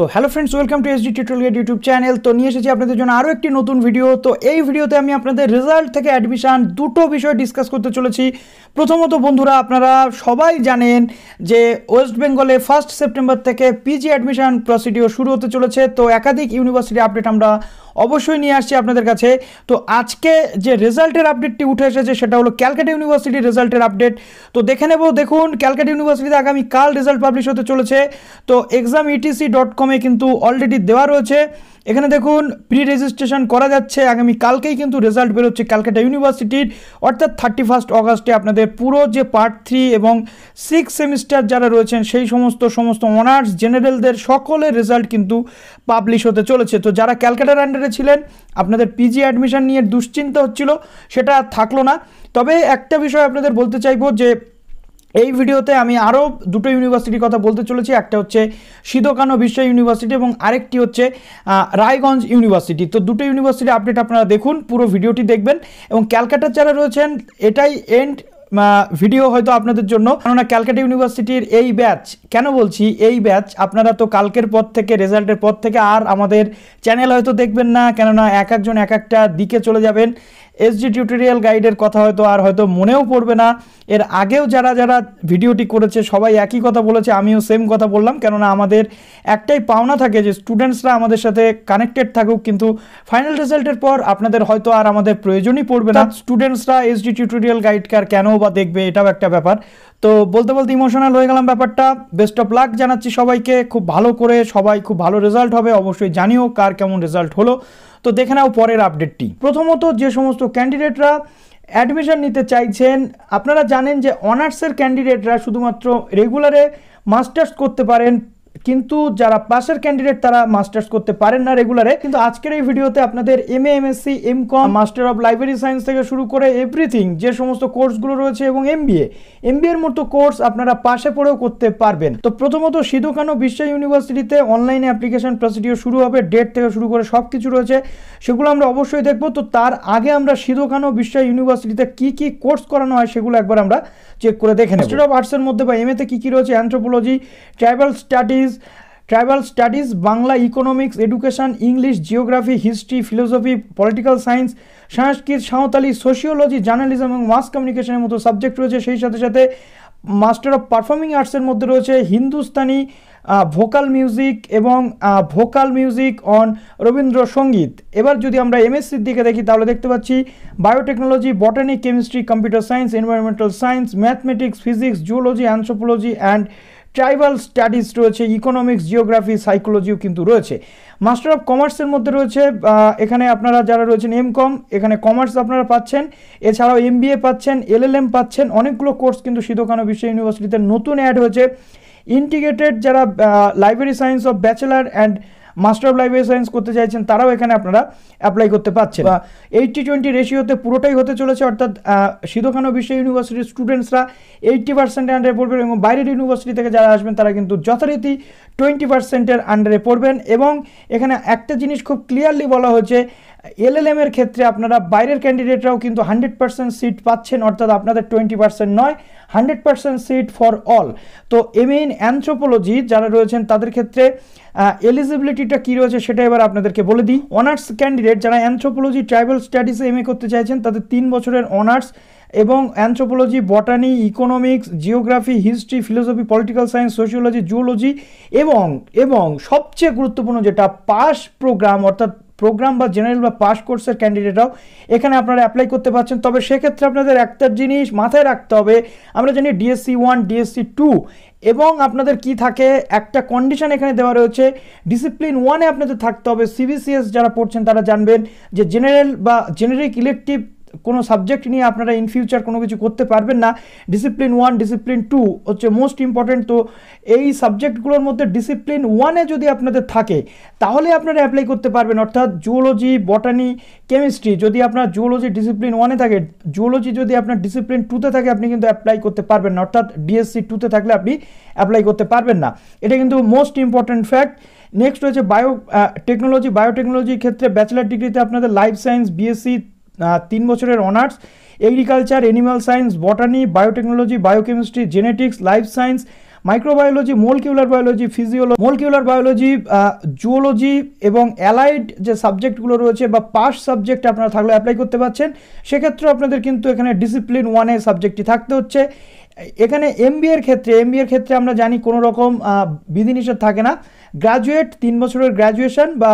তো hello friends welcome to SD tutorial YouTube channel তো নিয়ে এসেছি আপনাদের জন্য আরও একটি নতুন ভিডিও তো এই ভিডিওতে আমি আপনাদের রেজাল্ট থেকে অ্যাডমিশান দুটো বিষয় ডিসকাস করতে চলেছি প্রথমত বন্ধুরা আপনারা সবাই জানেন যে ওয়েস্ট বেঙ্গলে ফার্স্ট সেপ্টেম্বর থেকে পিজি অ্যাডমিশান প্রসিডিওর শুরু হতে চলেছে তো একাধিক ইউনিভার্সিটি আপডেট আমরা অবশ্যই নিয়ে আসছি আপনাদের কাছে তো আজকে যে রেজাল্টের আপডেটটি উঠে এসেছে সেটা হলো ক্যালকাটা ইউনিভার্সিটির রেজাল্টের আপডেট তো দেখে নেব দেখুন ক্যালকাটা ইউনিভার্সিটিতে আগামীকাল রেজাল্ট পাবলিশ হতে চলেছে তো এক্সাম ইটিসি ডট কম ফর্মে কিন্তু অলরেডি দেওয়া রয়েছে এখানে দেখুন প্রি রেজিস্ট্রেশন করা যাচ্ছে আগামী কালকেই কিন্তু রেজাল্ট বেরোচ্ছে ক্যালকাটা ইউনিভার্সিটির অর্থাৎ থার্টি ফার্স্ট অগাস্টে আপনাদের পুরো যে পার্ট থ্রি এবং সিক্স সেমিস্টার যারা রয়েছেন সেই সমস্ত সমস্ত অনার্স জেনারেলদের সকলের রেজাল্ট কিন্তু পাবলিশ হতে চলেছে তো যারা ক্যালকাটার আন্ডারে ছিলেন আপনাদের পিজি অ্যাডমিশন নিয়ে দুশ্চিন্তা হচ্ছিল সেটা থাকলো না তবে একটা বিষয় আপনাদের বলতে চাইব যে এই ভিডিওতে আমি আরও দুটো ইউনিভার্সিটির কথা বলতে চলেছি একটা হচ্ছে সিধোকানো বিশ্ব ইউনিভার্সিটি এবং আরেকটি হচ্ছে রায়গঞ্জ ইউনিভার্সিটি তো দুটো ইউনিভার্সিটি আপডেট আপনারা দেখুন পুরো ভিডিওটি দেখবেন এবং ক্যালকাটার যারা রয়েছেন এটাই এন্ড ভিডিও হয়তো আপনাদের জন্য কেননা ক্যালকাটা ইউনিভার্সিটির এই ব্যাচ কেন বলছি এই ব্যাচ আপনারা তো কালকের পর থেকে রেজাল্টের পর থেকে আর আমাদের চ্যানেল হয়তো দেখবেন না কেননা এক একজন এক একটা দিকে চলে যাবেন এসজি টিউটোরিয়াল গাইডের কথা হয়তো আর হয়তো মনেও পড়বে না এর আগেও যারা যারা ভিডিওটি করেছে সবাই একই কথা বলেছে আমিও সেম কথা বললাম কেননা আমাদের একটাই পাওনা থাকে যে স্টুডেন্টসরা আমাদের সাথে কানেক্টেড থাকুক কিন্তু ফাইনাল রেজাল্টের পর আপনাদের হয়তো আর আমাদের প্রয়োজনই পড়বে না স্টুডেন্টসরা এসজি টিউটোরিয়াল আর কেন বা দেখবে এটাও একটা ব্যাপার তো বলতে বলতে ইমোশনাল হয়ে গেলাম ব্যাপারটা বেস্ট অফ লাক জানাচ্ছি সবাইকে খুব ভালো করে সবাই খুব ভালো রেজাল্ট হবে অবশ্যই জানিও কার কেমন রেজাল্ট হলো তো দেখে নাও পরের আপডেটটি প্রথমত যে সমস্ত ক্যান্ডিডেটরা অ্যাডমিশন নিতে চাইছেন আপনারা জানেন যে অনার্সের ক্যান্ডিডেটরা শুধুমাত্র রেগুলারে মাস্টার্স করতে পারেন কিন্তু যারা পাশের ক্যান্ডিডেট তারা মাস্টার্স করতে পারেন না রেগুলারে কিন্তু আজকের এই ভিডিওতে আপনাদের M A M S C M com master of library science থেকে শুরু করে এভরিথিং যে সমস্ত কোর্সগুলো রয়েছে এবং এম এম বি এর মতো কোর্স আপনারা পাশে পড়েও করতে পারবেন তো প্রথমত সিধুকানু বিশ্ব ইউনিভার্সিটিতে অনলাইনে অ্যাপ্লিকেশন প্রসিডিওর শুরু হবে ডেট থেকে শুরু করে সব কিছু রয়েছে সেগুলো আমরা অবশ্যই দেখব তো তার আগে আমরা সিধুকানু বিশ্ব ইউনিভার্সিটিতে কি কি কোর্স করানো হয় সেগুলো একবার আমরা চেক করে দেখে নেব মাস্টার অফ আর্টসের মধ্যে বা এম এতে কী কী রয়েছে anthropology tribal studies studies tribal studies Bangla economics education English geography history philosophy political science Sanskrit Santali sociology journalism এবং মাস কমিউনিকেশনের মতো সাবজেক্ট রয়েছে সেই সাথে সাথে মাস্টার অফ পারফর্মিং আর্টসের মধ্যে রয়েছে হিন্দুস্তানি ভোকাল মিউজিক এবং ভোকাল মিউজিক অন রবীন্দ্রসঙ্গীত এবার যদি আমরা এমএসসির দিকে দেখি তাহলে দেখতে পাচ্ছি biotechnology botany chemistry computer science environmental science mathematics physics zoology anthropology and tribal studies রয়েছে ইকোনমিক্স জিওগ্রাফি সাইকোলজিও কিন্তু রয়েছে মাস্টার অফ কমার্সের মধ্যে রয়েছে এখানে আপনারা যারা রয়েছেন এম কম এখানে কমার্স আপনারা পাচ্ছেন এছাড়াও এম পাচ্ছেন এলএলএম পাচ্ছেন অনেকগুলো কোর্স কিন্তু সিধুকানো বিশ্ব ইউনিভার্সিটিতে নতুন অ্যাড হয়েছে ইন্টিগ্রেটেড যারা library science of bachelor and master of life science করতে চাইছেন তারাও এখানে আপনারা অ্যাপ্লাই করতে পারছেন বা এইটটি টোয়েন্টি রেশিওতে পুরোটাই হতে চলেছে অর্থাৎ সিধুখানো বিশ্ব ইউনিভার্সিটির স্টুডেন্টসরা এইটটি পার্সেন্টের আন্ডারে পড়বেন এবং বাইরের ইউনিভার্সিটি থেকে যারা আসবেন তারা কিন্তু যথারীতি টোয়েন্টি পার্সেন্টের আন্ডারে পড়বেন এবং এখানে একটা জিনিস খুব ক্লিয়ারলি বলা হচ্ছে এলএলএম এর ক্ষেত্রে আপনারা বাইরের ক্যান্ডিডেটরাও কিন্তু হান্ড্রেড পার্সেন্ট সিট পাচ্ছেন অর্থাৎ আপনাদের টোয়েন্টি পার্সেন্ট নয় hundred percent seat for all তো এম ইন অ্যান্থ্রোপোলজি যারা রয়েছেন তাদের ক্ষেত্রে এলিজিবিলিটিটা কী রয়েছে সেটা এবার আপনাদেরকে বলে দিই অনার্স ক্যান্ডিডেট যারা অ্যান্থ্রোপোলজি ট্রাইবাল স্টাডিজে এম এ করতে চাইছেন তাদের তিন বছরের অনার্স এবং anthropology botany economics geography history philosophy political science sociology zoology এবং এবং সবচেয়ে গুরুত্বপূর্ণ যেটা পাস প্রোগ্রাম অর্থাৎ প্রোগ্রাম বা জেনারেল বা পাস কোর্সের ক্যান্ডিডেটরাও এখানে আপনারা অ্যাপ্লাই করতে পারছেন তবে সেক্ষেত্রে আপনাদের একটা জিনিস মাথায় রাখতে হবে আমরা জানি ডিএসসি ওয়ান ডিএসসি টু এবং আপনাদের কি থাকে একটা কন্ডিশন এখানে দেওয়া রয়েছে ডিসিপ্লিন ওয়ানে আপনাদের থাকতে হবে সিবিসিএস যারা পড়ছেন তারা জানবেন যে জেনারেল বা জেনারিক ইলেকটিভ কোনো সাবজেক্ট নিয়ে আপনারা ইন ফিউচার কোনো কিছু করতে পারবেন না ডিসিপ্লিন ওয়ান ডিসিপ্লিন টু হচ্ছে মোস্ট ইম্পর্টেন্ট তো এই সাবজেক্টগুলোর মধ্যে ডিসিপ্লিন ওয়ানে যদি আপনাদের থাকে তাহলে আপনারা অ্যাপ্লাই করতে পারবেন অর্থাৎ জুওলজি বটানি কেমিস্ট্রি যদি আপনার জুওলজি ডিসিপ্লিন ওয়ানে থাকে জুওলজি যদি আপনার ডিসিপ্লিন টুতে থাকে আপনি কিন্তু অ্যাপ্লাই করতে পারবেন না অর্থাৎ ডিএসসি টুতে থাকলে আপনি অ্যাপ্লাই করতে পারবেন না এটা কিন্তু মোস্ট ইম্পর্ট্যান্ট ফ্যাক্ট নেক্সট রয়েছে বায়ো টেকনোলজি বায়োটেকনোলজির ক্ষেত্রে ব্যাচেলার ডিগ্রিতে আপনাদের লাইফ সায়েন্স বিএসসি তিন বছরের honours agriculture animal science botany biotechnology biochemistry genetics life science microbiology molecular biology physiology molecular biology zoology এবং অ্যালাইড যে সাবজেক্টগুলো রয়েছে বা পাস সাবজেক্ট আপনারা থাকলে অ্যাপ্লাই করতে পারছেন সেক্ষেত্রে আপনাদের কিন্তু এখানে ডিসিপ্লিন ওয়ানে সাবজেক্টটি থাকতে হচ্ছে এখানে এম বি এর ক্ষেত্রে এম বি এর ক্ষেত্রে আমরা জানি কোনো রকম বিধিনিষেধ থাকে না গ্রাজুয়েট তিন বছরের গ্র্যাজুয়েশন বা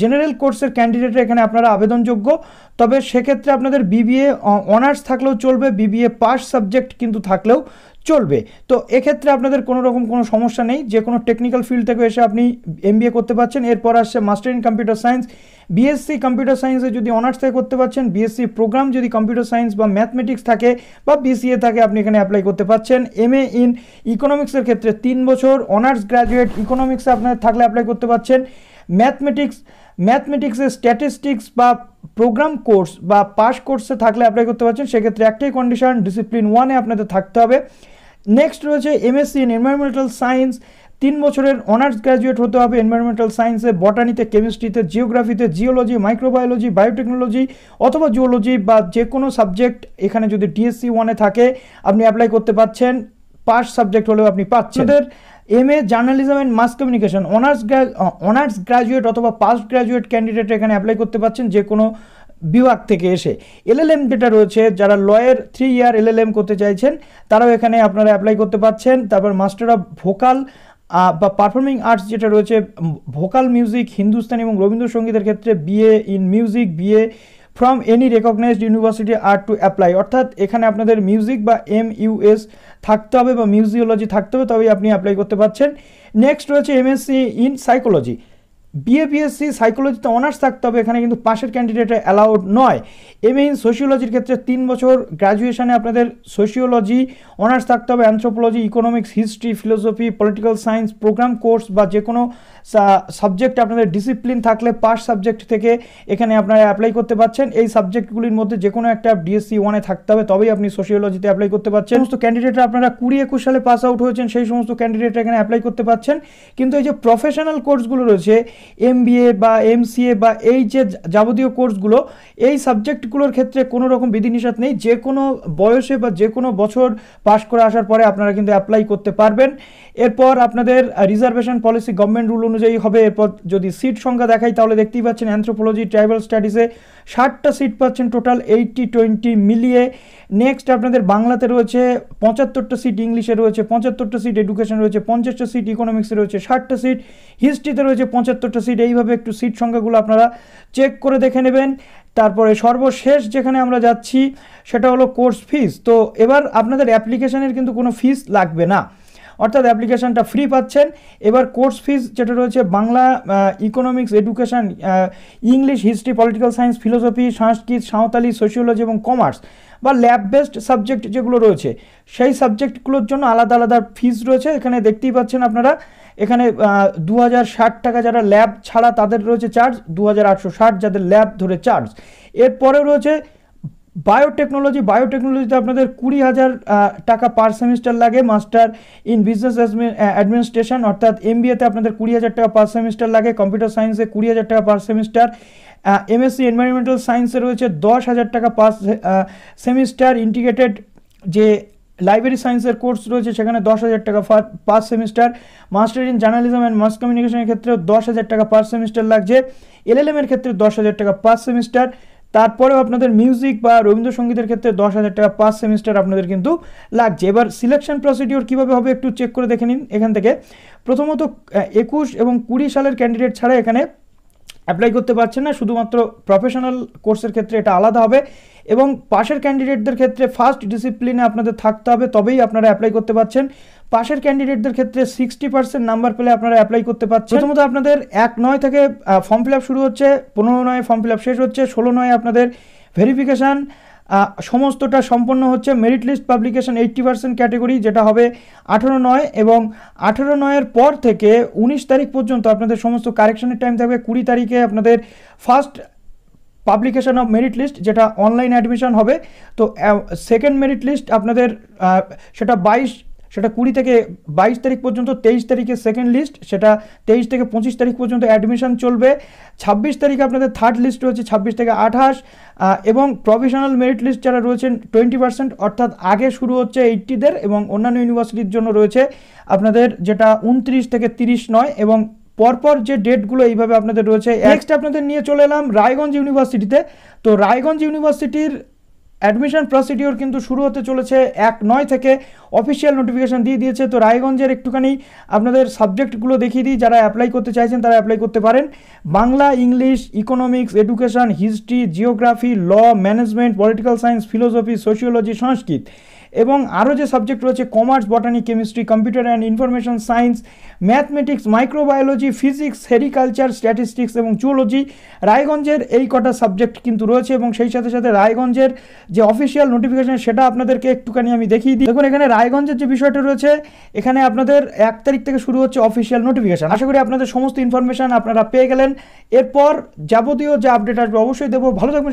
জেনারেল কোর্সের ক্যান্ডিডেটরা এখানে আপনারা আবেদনযোগ্য তবে সেক্ষেত্রে আপনাদের বিবিএ অনার্স থাকলেও চলবে বিবিএ পাস সাবজেক্ট কিন্তু থাকলেও চলবে তো এক্ষেত্রে আপনাদের কোনো রকম কোনো সমস্যা নেই যে কোনো টেকনিক্যাল ফিল্ড থেকে এসে আপনি এম করতে পারছেন এরপর আসছে master in computer science BSc computer সায়েন্সে যদি অনার্স থেকে করতে পারছেন বিএসসি প্রোগ্রাম যদি কম্পিউটার সায়েন্স বা ম্যাথমেটিক্স থাকে বা বিসিএ থাকে আপনি এখানে অ্যাপ্লাই করতে পারছেন এম ইন ইকোনমিক্সের ক্ষেত্রে তিন বছর অনার্স গ্র্যাজুয়েট ইকোনমিক্সে আপনার থাকলে অ্যাপ্লাই করতে পারছেন ম্যাথমেটিক্স ম্যাথমেটিক্সের স্ট্যাটিস্টিক্স বা প্রোগ্রাম কোর্স বা পাস কোর্সে থাকলে অ্যাপ্লাই করতে পারছেন সেক্ষেত্রে একটাই কন্ডিশন ডিসিপ্লিন ওয়ানে আপনাদের থাকতে হবে নেক্সট রয়েছে এমএসসি ইন এনভায়রনমেন্টাল সায়েন্স তিন বছরের অনার্স গ্র্যাজুয়েট হতে হবে এনভায়রনমেন্টাল সায়েন্সে বটানিতে কেমিস্ট্রিতে জিওগ্রাফিতে জিওলজি মাইক্রোবায়োলজি বায়োটেকনোলজি অথবা জিওলজি বা যে কোনো সাবজেক্ট এখানে যদি ডিএসসি ওয়ানে থাকে আপনি অ্যাপ্লাই করতে পারছেন পাস সাবজেক্ট হলেও আপনি পাচ্ছেন M A journalism and mass communication honours honours graduate অথবা পাস্ট গ্র্যাজুয়েট ক্যান্ডিডেট এখানে অ্যাপ্লাই করতে পারছেন যে কোনো বিভাগ থেকে এসে এলএলএম যেটা রয়েছে যারা লয়ের থ্রি ইয়ার এলএলএম করতে চাইছেন তারাও এখানে আপনারা অ্যাপ্লাই করতে পারছেন তারপর মাস্টার অফ ভোকাল বা পারফর্মিং আর্টস যেটা রয়েছে ভোকাল মিউজিক হিন্দুস্তানি এবং রবীন্দ্রসঙ্গীতের ক্ষেত্রে BA in music BA from any recognised university আর টু অ্যাপ্লাই অর্থাৎ এখানে আপনাদের মিউজিক বা এম ইউএস থাকতে হবে বা মিউজিওলজি থাকতে হবে তবেই আপনি অ্যাপ্লাই করতে পারছেন নেক্সট রয়েছে MSc in psychology BA BSc সাইকোলজিতে অনার্স থাকতে হবে এখানে কিন্তু পাশের ক্যান্ডিডেটে অ্যালাউড নয় এম ইন সোশিওলজির ক্ষেত্রে তিন বছর গ্র্যাজুয়েশানে আপনাদের সোশিওলজি অনার্স থাকতে হবে anthropology economics history philosophy political science program course বা যে কোনো সাবজেক্ট আপনাদের ডিসিপ্লিন থাকলে পাস সাবজেক্ট থেকে এখানে আপনারা অ্যাপ্লাই করতে পারছেন এই সাবজেক্টগুলির মধ্যে যে কোনো একটা ডিএসসি ওয়ানে থাকতে হবে তবেই আপনি সোশিওলজিতে অ্যাপ্লাই করতে পারছেন সমস্ত ক্যান্ডিডেটরা আপনারা কুড়ি একুশ সালে পাস আউট হয়েছেন সেই সমস্ত ক্যান্ডিডেটরা এখানে অ্যাপ্লাই করতে পারছেন কিন্তু এই যে প্রফেশনাল কোর্সগুলো রয়েছে এম বা এমসিএ বা এই যে যাবতীয় কোর্সগুলো এই সাবজেক্টগুলোর ক্ষেত্রে কোনো রকম বিধিনিষেধ নেই যে কোনো বয়সে বা যে কোনো বছর পাশ করে আসার পরে আপনারা কিন্তু অ্যাপ্লাই করতে পারবেন এরপর আপনাদের রিজার্ভেশন পলিসি গভর্নমেন্ট রুল অনুযায়ী হবে এরপর যদি সিট সংখ্যা দেখাই তাহলে দেখতেই পাচ্ছেন অ্যান্থ্রোপোলজি ট্রাইবাল স্টাডিজে ষাটটা সিট পাচ্ছেন টোটাল এইটটি টোয়েন্টি মিলিয়ে নেক্সট আপনাদের বাংলাতে রয়েছে পঁচাত্তরটা সিট ইংলিশে রয়েছে পঁচাত্তরটা সিট এডুকেশন রয়েছে পঞ্চাশটা সিট ইকোনমিক্সে রয়েছে ষাটটা সিট হিস্ট্রিতে রয়েছে পঁচাত্তরটা সিট এইভাবে একটু সিট সংখ্যাগুলো আপনারা চেক করে দেখে নেবেন তারপরে সর্বশেষ যেখানে আমরা যাচ্ছি সেটা হলো কোর্স ফিস তো এবার আপনাদের অ্যাপ্লিকেশনের কিন্তু কোনো ফিস লাগবে না অর্থাৎ অ্যাপ্লিকেশানটা ফ্রি পাচ্ছেন এবার কোর্স ফিজ যেটা রয়েছে Bangla economics education English history political science philosophy Sanskrit Santali sociology এবং কমার্স বা ল্যাব বেসড সাবজেক্ট যেগুলো রয়েছে সেই সাবজেক্টগুলোর জন্য আলাদা আলাদা ফিজ রয়েছে এখানে দেখতেই পাচ্ছেন আপনারা এখানে দু টাকা যারা ল্যাব ছাড়া তাদের রয়েছে চার্জ দু যাদের ল্যাব ধরে চার্জ এরপরেও রয়েছে বায়োটেকনোলজি বায়োটেকনোলজিতে আপনাদের কুড়ি হাজার টাকা পার সেমিস্টার লাগে মাস্টার ইন বিজনেস অ্যাডমিনিস্ট্রেশন অর্থাৎ এম বিএতে আপনাদের কুড়ি হাজার টাকা পার সেমিস্টার লাগে কম্পিউটার সায়েন্সে কুড়ি হাজার টাকা পার সেমিস্টার এমএসসি এনভায়রনমেন্টাল সায়েন্সে রয়েছে দশ হাজার টাকা পার সেমিস্টার ইন্টিগ্রেটেড যে লাইব্রেরি সায়েন্সের কোর্স রয়েছে সেখানে দশ হাজার টাকা per semester master in journalism and mass কমিউনিকেশনের ক্ষেত্রেও দশ হাজার টাকা পার সেমিস্টার লাগছে এলএলএমের ক্ষেত্রে দশ হাজার টাকা পার সেমিস্টার তারপরেও আপনাদের মিউজিক বা রবীন্দ্রসঙ্গীতের ক্ষেত্রে দশ হাজার টাকা পাঁচ সেমিস্টার আপনাদের কিন্তু লাগছে এবার সিলেকশন প্রসিডিওর কীভাবে হবে একটু চেক করে দেখে নিন এখান থেকে প্রথমত একুশ এবং কুড়ি সালের ক্যান্ডিডেট ছাড়া এখানে অ্যাপ্লাই করতে পারছেন না শুধুমাত্র প্রফেশনাল কোর্সের ক্ষেত্রে এটা আলাদা হবে এবং পাশের ক্যান্ডিডেটদের ক্ষেত্রে ফার্স্ট ডিসিপ্লিনে আপনাদের থাকতে হবে তবেই আপনারা অ্যাপ্লাই করতে পারছেন পাশের ক্যান্ডিডেটদের ক্ষেত্রে সিক্সটি পার্সেন্ট নাম্বার পেলে আপনারা অ্যাপ্লাই করতে পারছেন প্রথমত আপনাদের এক নয় থেকে ফর্ম ফিল শুরু হচ্ছে পনেরো নয় ফর্ম ফিল শেষ হচ্ছে ষোলো নয় আপনাদের ভেরিফিকেশান সমস্তটা সম্পন্ন হচ্ছে merit list publication eighty percent category যেটা হবে আঠেরো নয় এবং আঠেরো নয়ের পর থেকে উনিশ তারিখ পর্যন্ত আপনাদের সমস্ত কারেকশনের টাইম থাকবে কুড়ি তারিখে আপনাদের first publication of merit list যেটা অনলাইন অ্যাডমিশন হবে তো সেকেন্ড মেরিট লিস্ট আপনাদের সেটা বাইশ সেটা কুড়ি থেকে বাইশ তারিখ পর্যন্ত তেইশ তারিখে সেকেন্ড লিস্ট সেটা তেইশ থেকে পঁচিশ তারিখ পর্যন্ত অ্যাডমিশন চলবে ছাব্বিশ তারিখে আপনাদের থার্ড লিস্ট রয়েছে ছাব্বিশ থেকে আঠাশ এবং প্রভিশনাল মেরিট লিস্ট যারা রয়েছেন টোয়েন্টি পার্সেন্ট অর্থাৎ আগে শুরু হচ্ছে এইটটিদের এবং অন্যান্য ইউনিভার্সিটির জন্য রয়েছে আপনাদের যেটা উনত্রিশ থেকে তিরিশ নয় এবং পরপর যে ডেটগুলো এইভাবে আপনাদের রয়েছে নেক্সট আপনাদের নিয়ে চলে এলাম রায়গঞ্জ ইউনিভার্সিটিতে তো রায়গঞ্জ ইউনিভার্সিটির অ্যাডমিশন প্রসিডিওর কিন্তু শুরু হতে চলেছে এক নয় থেকে অফিসিয়াল নোটিফিকেশান দিয়ে দিয়েছে তো রায়গঞ্জের একটুখানি আপনাদের সাবজেক্টগুলো দেখিয়ে দিই যারা অ্যাপ্লাই করতে চাইছেন তারা অ্যাপ্লাই করতে পারেন Bangla English economics education history geography law management political science philosophy sociology Sanskrit এবং আরও যে সাবজেক্ট রয়েছে commerce botany chemistry computer and information science mathematics microbiology physics sericulture statistics এবং জুওলজি রায়গঞ্জের এই কটা সাবজেক্ট কিন্তু রয়েছে এবং সেই সাথে সাথে রায়গঞ্জের যে অফিসিয়াল নোটিফিকেশান সেটা আপনাদেরকে একটুখানি আমি দেখিয়ে দিই দেখুন এখানে রায়গঞ্জের যে বিষয়টা রয়েছে এখানে আপনাদের এক তারিখ থেকে শুরু হচ্ছে অফিসিয়াল নোটিফিকেশান আশা করি আপনাদের সমস্ত ইনফরমেশান আপনারা পেয়ে গেলেন এরপর যাবতীয় যে আপডেট আসবে অবশ্যই দেবো ভালো থাকবেন